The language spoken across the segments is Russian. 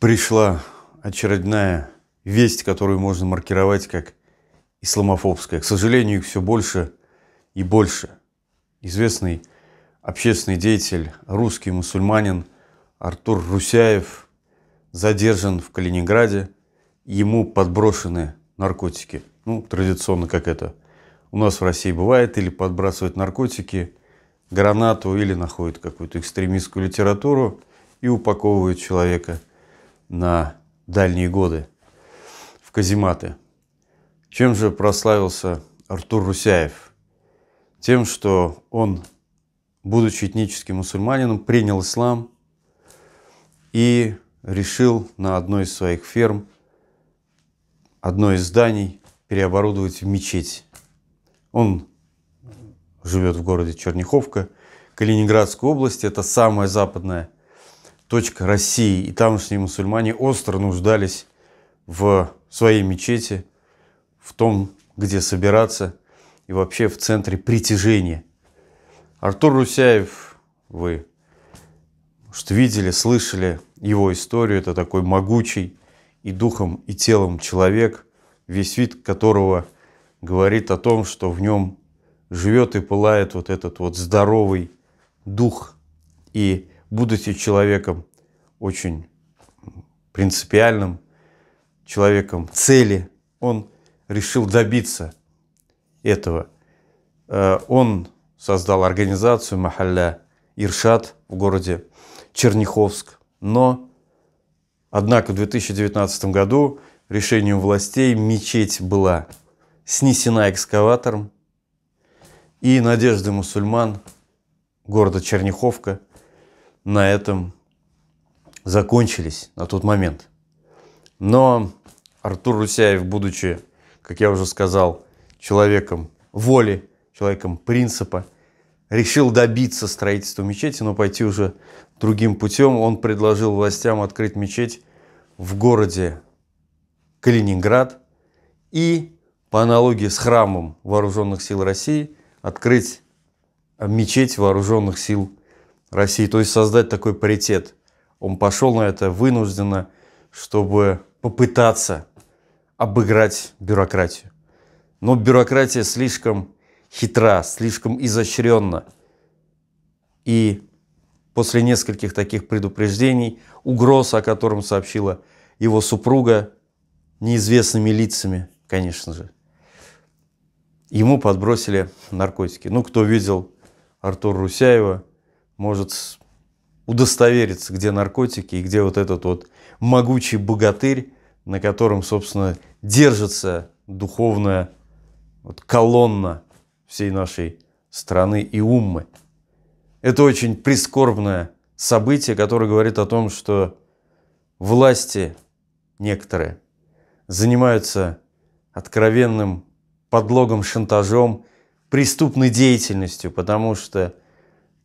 пришла очередная весть, которую можно маркировать как исламофобская. К сожалению, их все больше и больше. Известный общественный деятель, русский мусульманин Артур Русяев задержан в Калининграде. Ему подброшены наркотики. Ну, традиционно, как это у нас в России бывает, или подбрасывают наркотики, гранату, или находят какую-то экстремистскую литературу и упаковывают человека – на дальние годы в казематы. Чем же прославился Артур Русяев? Тем, что он, будучи этническим мусульманином, принял ислам и решил на одной из своих ферм, одно из зданий переоборудовать в мечеть. Он живет в городе Черняховка, Калининградской области, это самая западная России. И тамошние мусульмане остро нуждались в своей мечети, в том, где собираться и вообще в центре притяжения. Артур Русяев, вы, что видели, слышали его историю. Это такой могучий и духом, и телом человек, весь вид которого говорит о том, что в нем живет и пылает вот этот вот здоровый дух. И будучи человеком очень принципиальным человеком цели. Он решил добиться этого. Э, он создал организацию Махалля Иршат в городе Черняховск. Но, однако, в 2019 году решением властей мечеть была снесена экскаватором, и надежды мусульман города Черняховка на этом закончились на тот момент. Но Артур Русяев, будучи, как я уже сказал, человеком воли, человеком принципа, решил добиться строительства мечети, но пойти уже другим путем. Он предложил властям открыть мечеть в городе Калининград и по аналогии с храмом Вооруженных сил России открыть мечеть Вооруженных сил России, то есть создать такой паритет – он пошел на это вынужденно, чтобы попытаться обыграть бюрократию. Но бюрократия слишком хитра, слишком изощренна. И после нескольких таких предупреждений, угроз, о котором сообщила его супруга, неизвестными лицами, конечно же, ему подбросили наркотики. Ну, кто видел Артура Русяева, может удостовериться, где наркотики и где вот этот вот могучий богатырь, на котором, собственно, держится духовная вот колонна всей нашей страны и уммы. Это очень прискорбное событие, которое говорит о том, что власти некоторые занимаются откровенным подлогом, шантажом, преступной деятельностью, потому что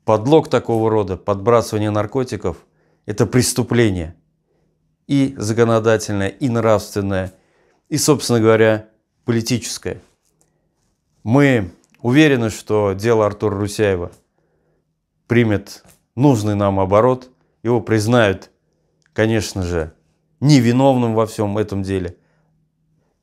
Подлог такого рода, подбрасывание наркотиков – это преступление. И законодательное, и нравственное, и, собственно говоря, политическое. Мы уверены, что дело Артура Русяева примет нужный нам оборот, его признают, конечно же, невиновным во всем этом деле.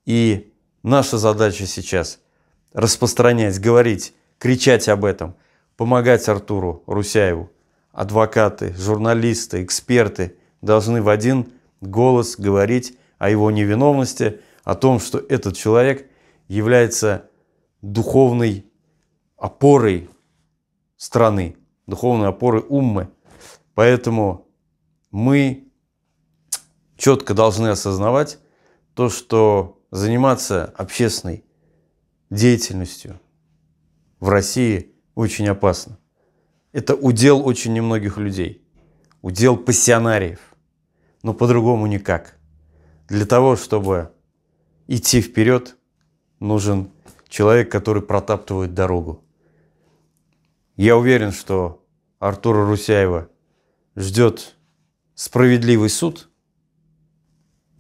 И наша задача сейчас – распространять, говорить, кричать об этом – помогать Артуру Русяеву. Адвокаты, журналисты, эксперты должны в один голос говорить о его невиновности, о том, что этот человек является духовной опорой страны, духовной опорой уммы. Поэтому мы четко должны осознавать то, что заниматься общественной деятельностью в России – очень опасно. Это удел очень немногих людей, удел пассионариев, но по-другому никак. Для того, чтобы идти вперед, нужен человек, который протаптывает дорогу. Я уверен, что Артура Русяева ждет справедливый суд,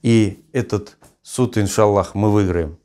и этот суд, иншаллах, мы выиграем.